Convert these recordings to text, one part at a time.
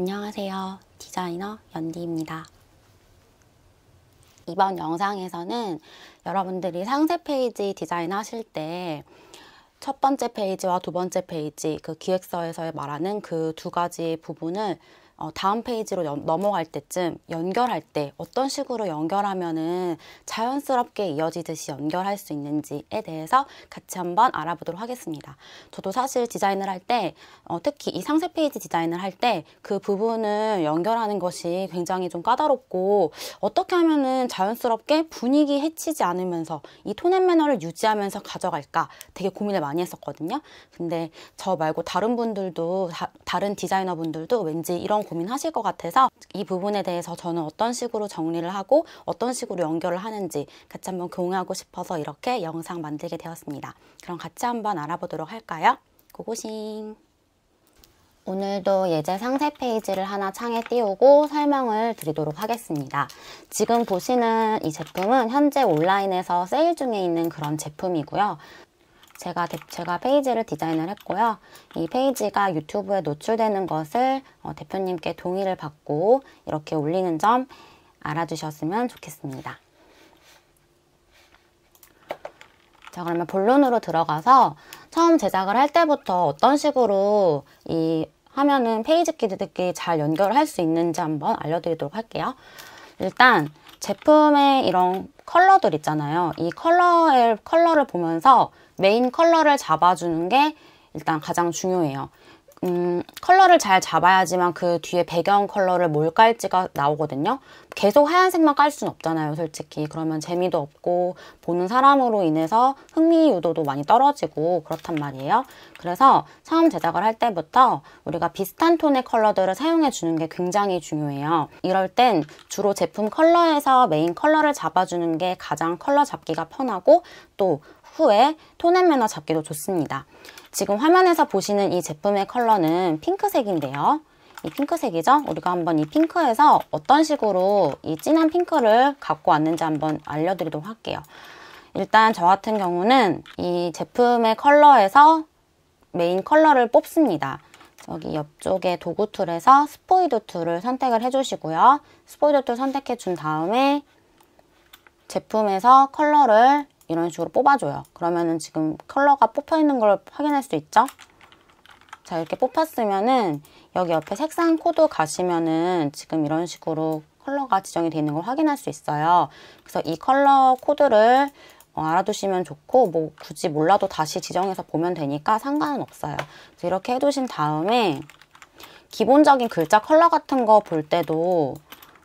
안녕하세요. 디자이너 연디입니다. 이번 영상에서는 여러분들이 상세 페이지 디자인 하실 때 첫 번째 페이지와 두 번째 페이지 그 기획서에서 말하는 그 두 가지 부분을 어, 다음 페이지로 연, 넘어갈 때쯤 연결할 때 어떤 식으로 연결하면은 자연스럽게 이어지듯이 연결할 수 있는지에 대해서 같이 한번 알아보도록 하겠습니다. 저도 사실 디자인을 할 때 어, 특히 이 상세 페이지 디자인을 할 때 그 부분을 연결하는 것이 굉장히 좀 까다롭고 어떻게 하면은 자연스럽게 분위기 해치지 않으면서 이톤앤 매너를 유지하면서 가져갈까 되게 고민을 많이 했었거든요. 근데 저 말고 다른 분들도 다, 다른 디자이너분들도 왠지 이런 고민하실 것 같아서 이 부분에 대해서 저는 어떤 식으로 정리를 하고 어떤 식으로 연결을 하는지 같이 한번 공유하고 싶어서 이렇게 영상 만들게 되었습니다. 그럼 같이 한번 알아보도록 할까요? 고고싱! 오늘도 예제 상세 페이지를 하나 창에 띄우고 설명을 드리도록 하겠습니다. 지금 보시는 이 제품은 현재 온라인에서 세일 중에 있는 그런 제품이고요. 제가, 대, 제가 페이지를 디자인을 했고요. 이 페이지가 유튜브에 노출되는 것을 어, 대표님께 동의를 받고 이렇게 올리는 점 알아주셨으면 좋겠습니다. 자 그러면 본론으로 들어가서 처음 제작을 할 때부터 어떤 식으로 이 화면은 페이지끼리 잘 연결할 수 있는지 한번 알려드리도록 할게요. 일단 제품의 이런 컬러들 있잖아요. 이 컬러의, 컬러를 보면서 메인 컬러를 잡아주는 게 일단 가장 중요해요. 음, 컬러를 잘 잡아야지만 그 뒤에 배경 컬러를 뭘 깔지가 나오거든요. 계속 하얀색만 깔 수는 없잖아요, 솔직히. 그러면 재미도 없고 보는 사람으로 인해서 흥미 유도도 많이 떨어지고 그렇단 말이에요. 그래서 처음 제작을 할 때부터 우리가 비슷한 톤의 컬러들을 사용해 주는 게 굉장히 중요해요. 이럴 땐 주로 제품 컬러에서 메인 컬러를 잡아주는 게 가장 컬러 잡기가 편하고 또 후에 톤앤매너 잡기도 좋습니다. 지금 화면에서 보시는 이 제품의 컬러는 핑크색인데요. 이 핑크색이죠? 우리가 한번 이 핑크에서 어떤 식으로 이 진한 핑크를 갖고 왔는지 한번 알려드리도록 할게요. 일단 저 같은 경우는 이 제품의 컬러에서 메인 컬러를 뽑습니다. 여기 옆쪽에 도구 툴에서 스포이드 툴을 선택을 해주시고요. 스포이드 툴 선택해 준 다음에 제품에서 컬러를 이런 식으로 뽑아줘요. 그러면은 지금 컬러가 뽑혀 있는 걸 확인할 수 있죠? 자 이렇게 뽑혔으면은 여기 옆에 색상 코드 가시면은 지금 이런 식으로 컬러가 지정이 되어 있는 걸 확인할 수 있어요. 그래서 이 컬러 코드를 어, 알아두시면 좋고 뭐 굳이 몰라도 다시 지정해서 보면 되니까 상관은 없어요. 그래서 이렇게 해두신 다음에 기본적인 글자 컬러 같은 거 볼 때도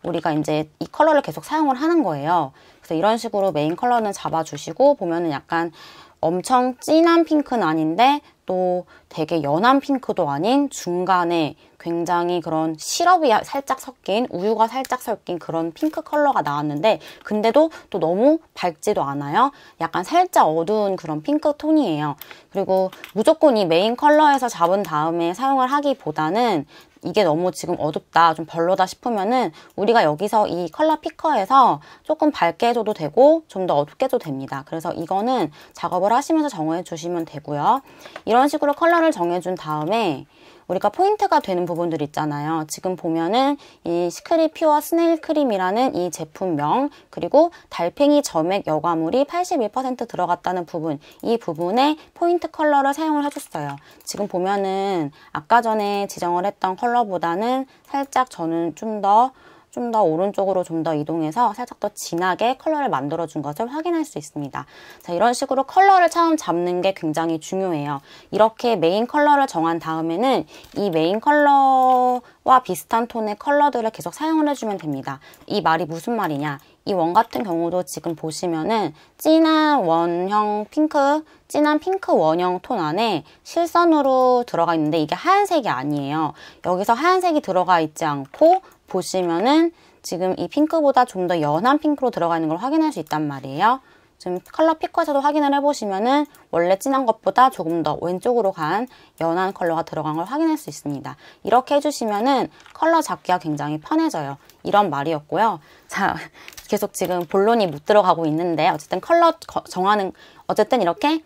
우리가 이제 이 컬러를 계속 사용을 하는 거예요. 그래서 이런 식으로 메인 컬러는 잡아주시고 보면은 약간 엄청 진한 핑크는 아닌데 또 되게 연한 핑크도 아닌 중간에 굉장히 그런 시럽이 살짝 섞인 우유가 살짝 섞인 그런 핑크 컬러가 나왔는데 근데도 또 너무 밝지도 않아요. 약간 살짝 어두운 그런 핑크 톤이에요. 그리고 무조건 이 메인 컬러에서 잡은 다음에 사용을 하기보다는 이게 너무 지금 어둡다 좀 별로다 싶으면은 우리가 여기서 이 컬러 피커에서 조금 밝게 해줘도 되고 좀 더 어둡게 해도 됩니다 그래서 이거는 작업을 하시면서 정해 주시면 되고요 이런 식으로 컬러를 정해준 다음에 우리가 포인트가 되는 부분들 있잖아요. 지금 보면은 이 시크릿 퓨어 스네일 크림이라는 이 제품명 그리고 달팽이 점액 여과물이 82% 들어갔다는 부분 이 부분에 포인트 컬러를 사용을 해줬어요. 지금 보면은 아까 전에 지정을 했던 컬러보다는 살짝 저는 좀더 좀더 오른쪽으로 좀 더 이동해서 살짝 더 진하게 컬러를 만들어 준 것을 확인할 수 있습니다. 자, 이런 식으로 컬러를 처음 잡는 게 굉장히 중요해요. 이렇게 메인 컬러를 정한 다음에는 이 메인 컬러와 비슷한 톤의 컬러들을 계속 사용을 해주면 됩니다. 이 말이 무슨 말이냐? 이 원 같은 경우도 지금 보시면은 진한 원형 핑크, 진한 핑크 원형 톤 안에 실선으로 들어가 있는데 이게 하얀색이 아니에요. 여기서 하얀색이 들어가 있지 않고 보시면은 지금 이 핑크보다 좀 더 연한 핑크로 들어가 있는 걸 확인할 수 있단 말이에요. 지금 컬러 피커에서도 확인을 해보시면은 원래 진한 것보다 조금 더 왼쪽으로 간 연한 컬러가 들어간 걸 확인할 수 있습니다. 이렇게 해주시면은 컬러 잡기가 굉장히 편해져요. 이런 말이었고요. 자, 계속 지금 본론이 못 들어가고 있는데 어쨌든 컬러 정하는 어쨌든 이렇게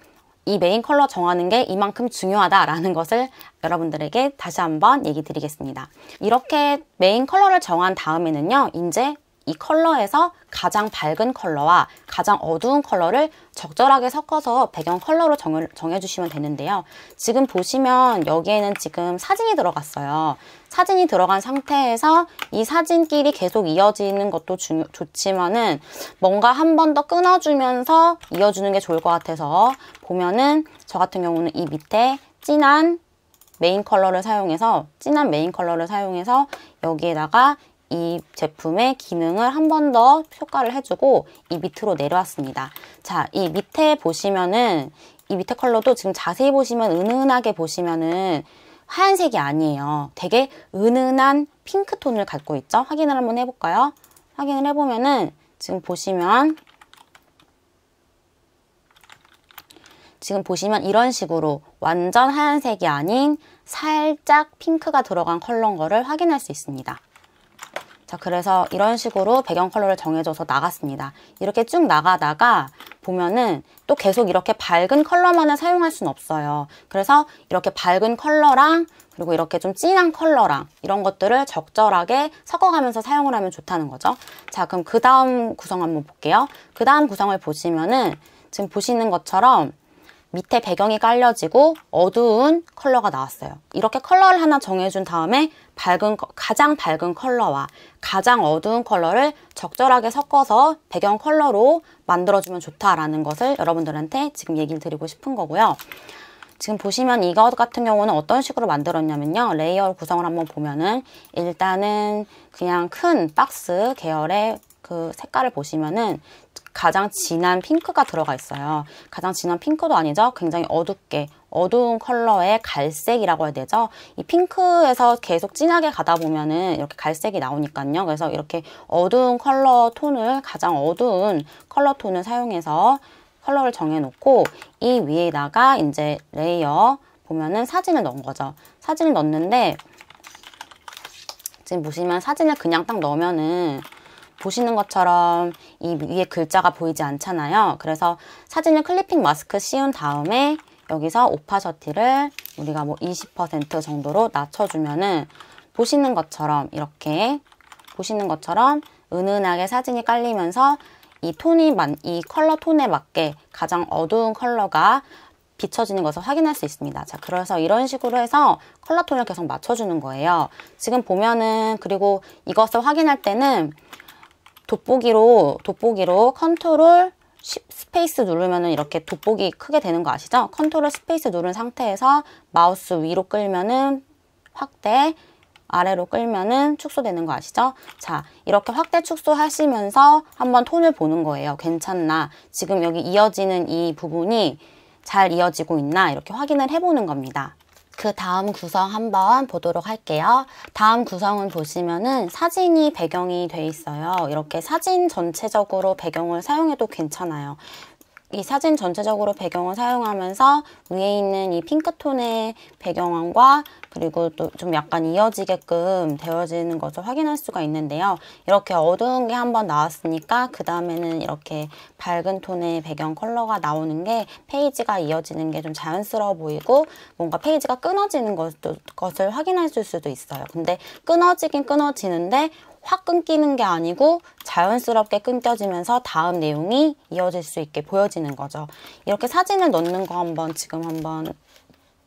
이 메인 컬러 정하는 게 이만큼 중요하다라는 것을 여러분들에게 다시 한번 얘기 드리겠습니다. 이렇게 메인 컬러를 정한 다음에는요. 이제 이 컬러에서 가장 밝은 컬러와 가장 어두운 컬러를 적절하게 섞어서 배경 컬러로 정해, 주시면 되는데요. 지금 보시면 여기에는 지금 사진이 들어갔어요. 사진이 들어간 상태에서 이 사진끼리 계속 이어지는 것도 주, 좋지만은 뭔가 한 번 더 끊어주면서 이어주는 게 좋을 것 같아서 보면은 저 같은 경우는 이 밑에 진한 메인 컬러를 사용해서 진한 메인 컬러를 사용해서 여기에다가 이 제품의 기능을 한 번 더 효과를 해주고 이 밑으로 내려왔습니다. 자, 이 밑에 보시면은 이 밑에 컬러도 지금 자세히 보시면 은은하게 보시면은 하얀색이 아니에요. 되게 은은한 핑크톤을 갖고 있죠. 확인을 한번 해볼까요? 확인을 해보면은 지금 보시면 지금 보시면 이런 식으로 완전 하얀색이 아닌 살짝 핑크가 들어간 컬러인 거를 확인할 수 있습니다. 자 그래서 이런 식으로 배경 컬러를 정해줘서 나갔습니다. 이렇게 쭉 나가다가 보면은 또 계속 이렇게 밝은 컬러만을 사용할 수는 없어요. 그래서 이렇게 밝은 컬러랑 그리고 이렇게 좀 진한 컬러랑 이런 것들을 적절하게 섞어가면서 사용을 하면 좋다는 거죠. 자 그럼 그 다음 구성 한번 볼게요. 그 다음 구성을 보시면은 지금 보시는 것처럼 밑에 배경이 깔려지고 어두운 컬러가 나왔어요. 이렇게 컬러를 하나 정해준 다음에 밝은 가장 밝은 컬러와 가장 어두운 컬러를 적절하게 섞어서 배경 컬러로 만들어주면 좋다라는 것을 여러분들한테 지금 얘기를 드리고 싶은 거고요. 지금 보시면 이것 같은 경우는 어떤 식으로 만들었냐면요. 레이어 구성을 한번 보면은 일단은 그냥 큰 박스 계열의 그 색깔을 보시면은 가장 진한 핑크가 들어가 있어요. 가장 진한 핑크도 아니죠. 굉장히 어둡게 어두운 컬러의 갈색이라고 해야 되죠. 이 핑크에서 계속 진하게 가다 보면은 이렇게 갈색이 나오니까요. 그래서 이렇게 어두운 컬러 톤을 가장 어두운 컬러 톤을 사용해서 컬러를 정해놓고 이 위에다가 이제 레이어 보면은 사진을 넣은 거죠. 사진을 넣는데 지금 보시면 사진을 그냥 딱 넣으면은 보시는 것처럼 이 위에 글자가 보이지 않잖아요. 그래서 사진을 클리핑 마스크 씌운 다음에 여기서 오파셔티를 우리가 뭐 20% 정도로 낮춰주면은 보시는 것처럼 이렇게 보시는 것처럼 은은하게 사진이 깔리면서 이 톤이 만, 이 컬러 톤에 맞게 가장 어두운 컬러가 비춰지는 것을 확인할 수 있습니다. 자, 그래서 이런 식으로 해서 컬러 톤을 계속 맞춰주는 거예요. 지금 보면은 그리고 이것을 확인할 때는 돋보기로 돋보기로 컨트롤 스페이스 누르면 이렇게 돋보기 크게 되는 거 아시죠? 컨트롤 스페이스 누른 상태에서 마우스 위로 끌면은 확대, 아래로 끌면은 축소되는 거 아시죠? 자, 이렇게 확대 축소하시면서 한번 톤을 보는 거예요. 괜찮나? 지금 여기 이어지는 이 부분이 잘 이어지고 있나? 이렇게 확인을 해보는 겁니다. 그 다음 구성 한번 보도록 할게요. 다음 구성은 보시면은 사진이 배경이 돼 있어요. 이렇게 사진 전체적으로 배경을 사용해도 괜찮아요. 이 사진 전체적으로 배경을 사용하면서 위에 있는 이 핑크톤의 배경과 그리고 또 좀 약간 이어지게끔 되어지는 것을 확인할 수가 있는데요. 이렇게 어두운 게 한번 나왔으니까 그 다음에는 이렇게 밝은 톤의 배경 컬러가 나오는 게 페이지가 이어지는 게 좀 자연스러워 보이고 뭔가 페이지가 끊어지는 것도, 것을 확인할 수도 있어요. 근데 끊어지긴 끊어지는데 확 끊기는 게 아니고 자연스럽게 끊겨지면서 다음 내용이 이어질 수 있게 보여지는 거죠. 이렇게 사진을 넣는 거 한번 지금 한번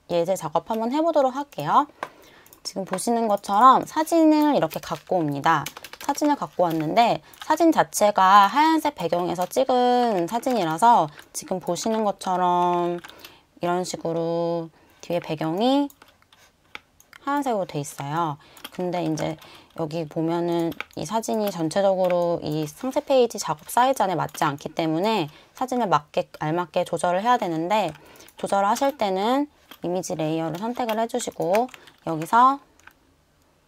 예제 작업 한번 해보도록 할게요. 지금 보시는 것처럼 사진을 이렇게 갖고 옵니다. 사진을 갖고 왔는데 사진 자체가 하얀색 배경에서 찍은 사진이라서 지금 보시는 것처럼 이런 식으로 뒤에 배경이 하얀색으로 돼 있어요. 근데 이제 여기 보면은 이 사진이 전체적으로 이 상세 페이지 작업 사이즈 안에 맞지 않기 때문에 사진을 맞게 알맞게 조절을 해야 되는데 조절하실 때는 이미지 레이어를 선택을 해주시고 여기서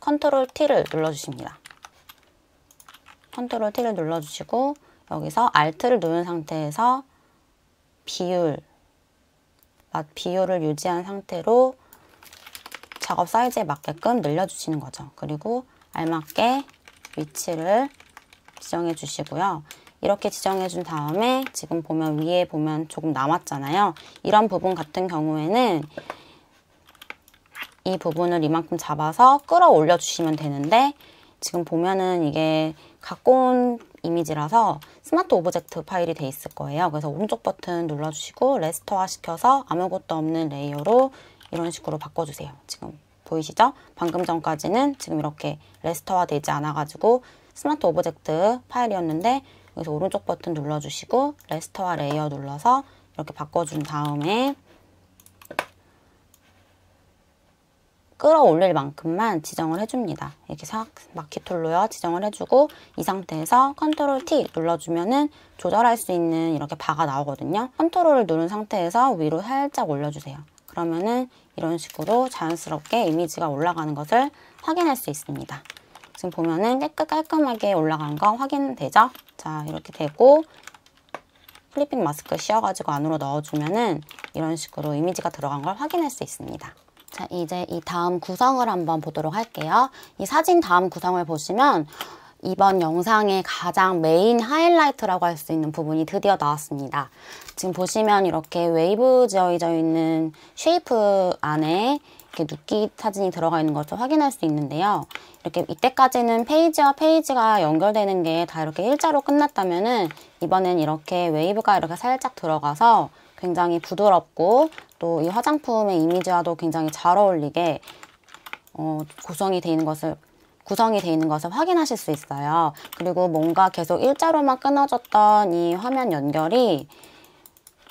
컨트롤 T를 눌러주십니다. 컨트롤 T를 눌러주시고 여기서 Alt를 누른 상태에서 비율, 맛 비율을 유지한 상태로 작업 사이즈에 맞게끔 늘려주시는 거죠. 그리고 알맞게 위치를 지정해 주시고요. 이렇게 지정해 준 다음에 지금 보면 위에 보면 조금 남았잖아요. 이런 부분 같은 경우에는 이 부분을 이만큼 잡아서 끌어올려 주시면 되는데 지금 보면은 이게 갖고 온 이미지라서 스마트 오브젝트 파일이 돼 있을 거예요. 그래서 오른쪽 버튼 눌러주시고 레스터화 시켜서 아무것도 없는 레이어로 이런 식으로 바꿔주세요. 지금 보이시죠? 방금 전까지는 지금 이렇게 레스터화 되지 않아가지고 스마트 오브젝트 파일이었는데 여기서 오른쪽 버튼 눌러주시고 레스터화 레이어 눌러서 이렇게 바꿔준 다음에 끌어올릴 만큼만 지정을 해줍니다. 이렇게 마키툴로요 지정을 해주고 이 상태에서 컨트롤 T 눌러주면은 조절할 수 있는 이렇게 바가 나오거든요. 컨트롤을 누른 상태에서 위로 살짝 올려주세요. 그러면은 이런 식으로 자연스럽게 이미지가 올라가는 것을 확인할 수 있습니다. 지금 보면은 깔끔하게 올라간 거 확인되죠? 자 이렇게 되고 플리핑 마스크 씌워가지고 안으로 넣어주면은 이런 식으로 이미지가 들어간 걸 확인할 수 있습니다. 자 이제 이 다음 구성을 한번 보도록 할게요. 이 사진 다음 구성을 보시면 이번 영상의 가장 메인 하이라이트라고 할 수 있는 부분이 드디어 나왔습니다. 지금 보시면 이렇게 웨이브 지어져 있는 쉐이프 안에 이렇게 눕기 사진이 들어가 있는 것을 확인할 수 있는데요. 이렇게 이때까지는 페이지와 페이지가 연결되는 게 다 이렇게 일자로 끝났다면은 이번엔 이렇게 웨이브가 이렇게 살짝 들어가서 굉장히 부드럽고 또 이 화장품의 이미지와도 굉장히 잘 어울리게 어, 구성이 되어 있는 것을 구성이 되어 있는 것을 확인하실 수 있어요. 그리고 뭔가 계속 일자로만 끊어졌던 이 화면 연결이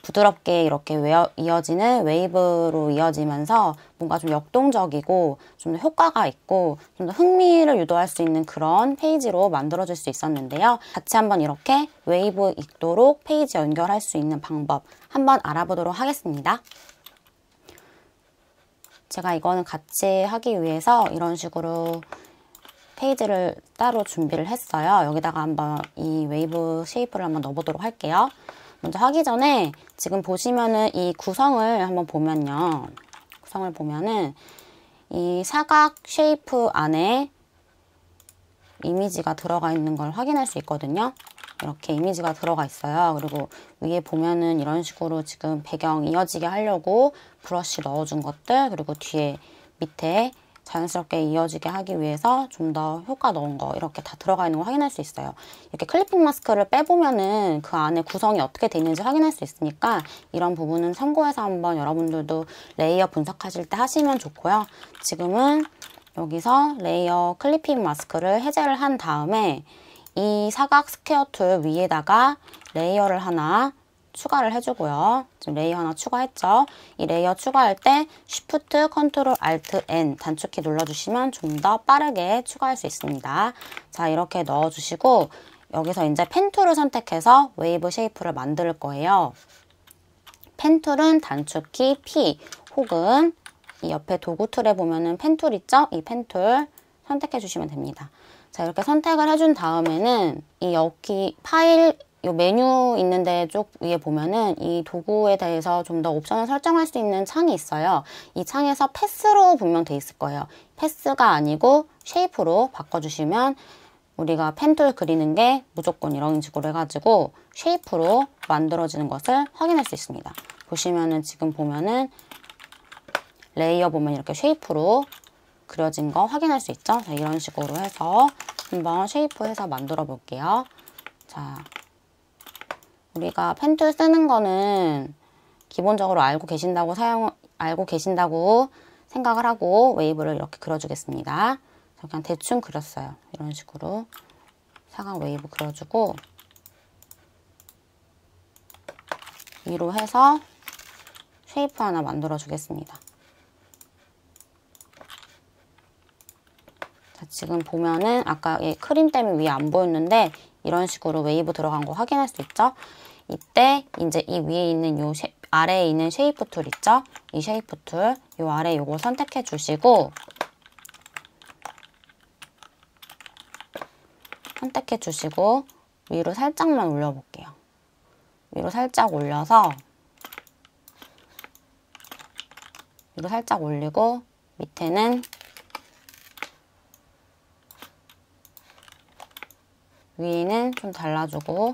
부드럽게 이렇게 이어지는 웨이브로 이어지면서 뭔가 좀 역동적이고 좀 더 효과가 있고 좀 더 흥미를 유도할 수 있는 그런 페이지로 만들어질 수 있었는데요. 같이 한번 이렇게 웨이브 있도록 페이지 연결할 수 있는 방법 한번 알아보도록 하겠습니다. 제가 이거는 같이 하기 위해서 이런 식으로 페이지를 따로 준비를 했어요. 여기다가 한번 이 웨이브 쉐이프를 한번 넣어보도록 할게요. 먼저 하기 전에 지금 보시면은 이 구성을 한번 보면요. 구성을 보면은 이 사각 쉐이프 안에 이미지가 들어가 있는 걸 확인할 수 있거든요. 이렇게 이미지가 들어가 있어요. 그리고 위에 보면은 이런 식으로 지금 배경 이어지게 하려고 브러쉬 넣어준 것들 그리고 뒤에 밑에 자연스럽게 이어지게 하기 위해서 좀 더 효과 넣은 거 이렇게 다 들어가 있는 거 확인할 수 있어요. 이렇게 클리핑 마스크를 빼보면은 그 안에 구성이 어떻게 되어 있는지 확인할 수 있으니까 이런 부분은 참고해서 한번 여러분들도 레이어 분석하실 때 하시면 좋고요. 지금은 여기서 레이어 클리핑 마스크를 해제를 한 다음에 이 사각 스퀘어 툴 위에다가 레이어를 하나 추가를 해주고요. 지금 레이어 하나 추가했죠. 이 레이어 추가할 때 Shift, Ctrl, Alt, N 단축키 눌러주시면 좀 더 빠르게 추가할 수 있습니다. 자 이렇게 넣어주시고 여기서 이제 펜 툴을 선택해서 웨이브 쉐이프를 만들 거예요. 펜 툴은 단축키 P 혹은 이 옆에 도구 툴에 보면은 펜툴 있죠? 이펜툴 선택해 주시면 됩니다. 자 이렇게 선택을 해준 다음에는 이 여기 파일 이 메뉴 있는데 쪽 위에 보면은 이 도구에 대해서 좀 더 옵션을 설정할 수 있는 창이 있어요. 이 창에서 패스로 분명 돼 있을 거예요. 패스가 아니고 쉐이프로 바꿔주시면 우리가 펜툴 그리는 게 무조건 이런 식으로 해가지고 쉐이프로 만들어지는 것을 확인할 수 있습니다. 보시면은 지금 보면은 레이어 보면 이렇게 쉐이프로 그려진 거 확인할 수 있죠? 자, 네, 이런 식으로 해서 한번 쉐이프 해서 만들어 볼게요. 자, 우리가 펜툴 쓰는 거는 기본적으로 알고 계신다고 사용 알고 계신다고 생각을 하고 웨이브를 이렇게 그려주겠습니다. 그냥 대충 그렸어요. 이런 식으로 사각 웨이브 그려주고 위로 해서 쉐이프 하나 만들어 주겠습니다. 자, 지금 보면은 아까 크림 때문에 위에 안 보였는데 이런 식으로 웨이브 들어간 거 확인할 수 있죠? 이때 이제 이 위에 있는 요 쉐, 아래에 있는 쉐이프 툴 있죠? 이 쉐이프 툴, 요 아래 요거 선택해 주시고 선택해 주시고 위로 살짝만 올려볼게요. 위로 살짝 올려서 위로 살짝 올리고 밑에는 위는 좀 달라주고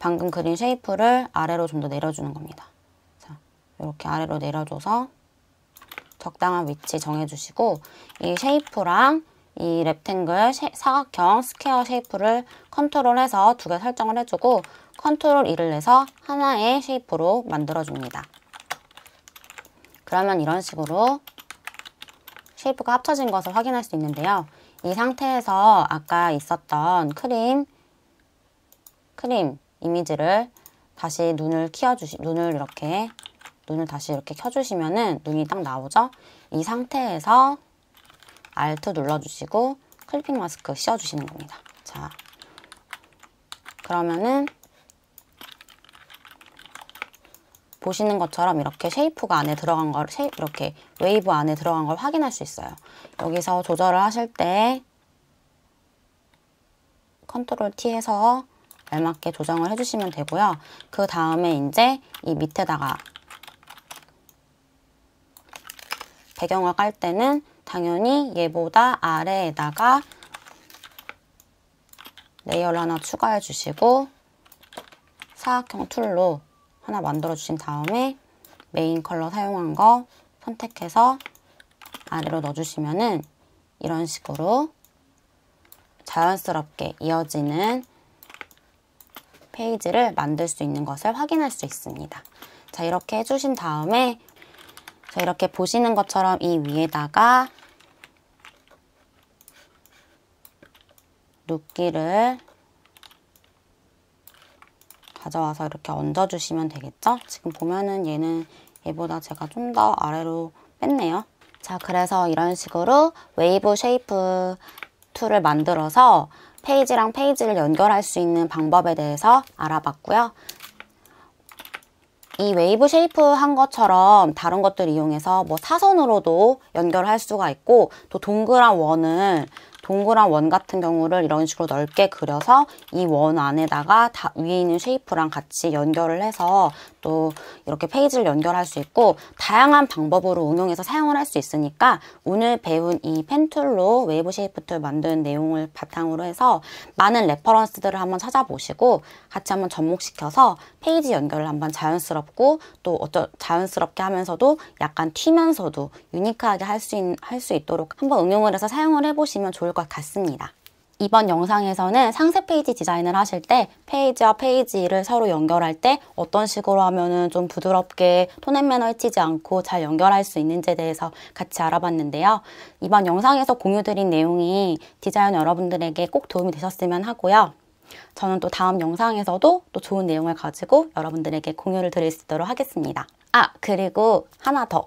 방금 그린 쉐이프를 아래로 좀 더 내려주는 겁니다. 자, 이렇게 아래로 내려줘서 적당한 위치 정해주시고 이 쉐이프랑 이 랩탱글 사각형 스퀘어 쉐이프를 컨트롤해서 두 개 설정을 해주고 컨트롤 2를 내서 하나의 쉐이프로 만들어줍니다. 그러면 이런 식으로 쉐이프가 합쳐진 것을 확인할 수 있는데요. 이 상태에서 아까 있었던 크림 크림 이미지를 다시 눈을 키워주시, 눈을 이렇게, 눈을 다시 이렇게 켜주시면은 눈이 딱 나오죠? 이 상태에서 Alt 눌러주시고 클리핑 마스크 씌워주시는 겁니다. 자, 그러면은 보시는 것처럼 이렇게 쉐이프가 안에 들어간 걸, 쉐이, 프 이렇게 웨이브 안에 들어간 걸 확인할 수 있어요. 여기서 조절을 하실 때 컨트롤 T에서 알맞게 조정을 해주시면 되고요. 그 다음에 이제 이 밑에다가 배경을 깔 때는 당연히 얘보다 아래에다가 레이어를 하나 추가해 주시고 사각형 툴로 하나 만들어 주신 다음에 메인 컬러 사용한 거 선택해서 아래로 넣어주시면은 이런 식으로 자연스럽게 이어지는 페이지를 만들 수 있는 것을 확인할 수 있습니다. 자 이렇게 해주신 다음에 자 이렇게 보시는 것처럼 이 위에다가 눕기를 가져와서 이렇게 얹어주시면 되겠죠? 지금 보면은 얘는 얘보다 제가 좀 더 아래로 뺐네요. 자, 그래서 이런 식으로 웨이브 쉐이프 툴을 만들어서 페이지랑 페이지를 연결할 수 있는 방법에 대해서 알아봤고요. 이 웨이브 쉐이프 한 것처럼 다른 것들 이용해서 뭐 사선으로도 연결할 수가 있고 또 동그란 원을 동그란 원 같은 경우를 이런 식으로 넓게 그려서 이 원 안에다가 다 위에 있는 쉐이프랑 같이 연결을 해서 또 이렇게 페이지를 연결할 수 있고 다양한 방법으로 응용해서 사용을 할 수 있으니까 오늘 배운 이 펜툴로 웨이브 쉐이프 툴 만든 내용을 바탕으로 해서 많은 레퍼런스들을 한번 찾아보시고 같이 한번 접목시켜서 페이지 연결을 한번 자연스럽고 또 어쩌 자연스럽게 하면서도 약간 튀면서도 유니크하게 할수 할 수 있도록 한번 응용을 해서 사용을 해보시면 좋을 것 같습니다. 이번 영상에서는 상세 페이지 디자인을 하실 때 페이지와 페이지를 서로 연결할 때 어떤 식으로 하면 좀 부드럽게 톤앤매너 해치지 않고 잘 연결할 수 있는지에 대해서 같이 알아봤는데요. 이번 영상에서 공유드린 내용이 디자인 여러분들에게 꼭 도움이 되셨으면 하고요. 저는 또 다음 영상에서도 또 좋은 내용을 가지고 여러분들에게 공유를 드릴 수 있도록 하겠습니다. 아 그리고 하나 더!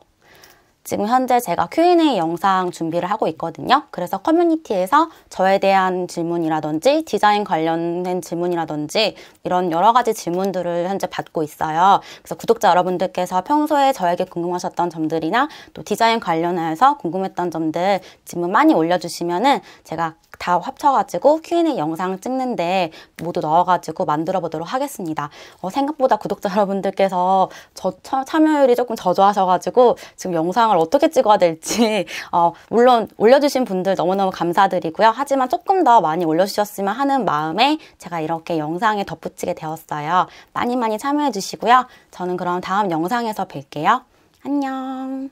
지금 현재 제가 Q&A 영상 준비를 하고 있거든요. 그래서 커뮤니티에서 저에 대한 질문이라든지 디자인 관련된 질문이라든지 이런 여러 가지 질문들을 현재 받고 있어요. 그래서 구독자 여러분들께서 평소에 저에게 궁금하셨던 점들이나 또 디자인 관련해서 궁금했던 점들 질문 많이 올려주시면은 제가 다 합쳐가지고 Q&A 영상 찍는데 모두 넣어가지고 만들어 보도록 하겠습니다. 어, 생각보다 구독자 여러분들께서 저, 참여율이 조금 저조하셔가지고 지금 영상을 어떻게 찍어야 될지 어, 물론 올려주신 분들 너무너무 감사드리고요. 하지만 조금 더 많이 올려주셨으면 하는 마음에 제가 이렇게 영상에 덧붙이게 되었어요. 많이 많이 참여해 주시고요. 저는 그럼 다음 영상에서 뵐게요. 안녕.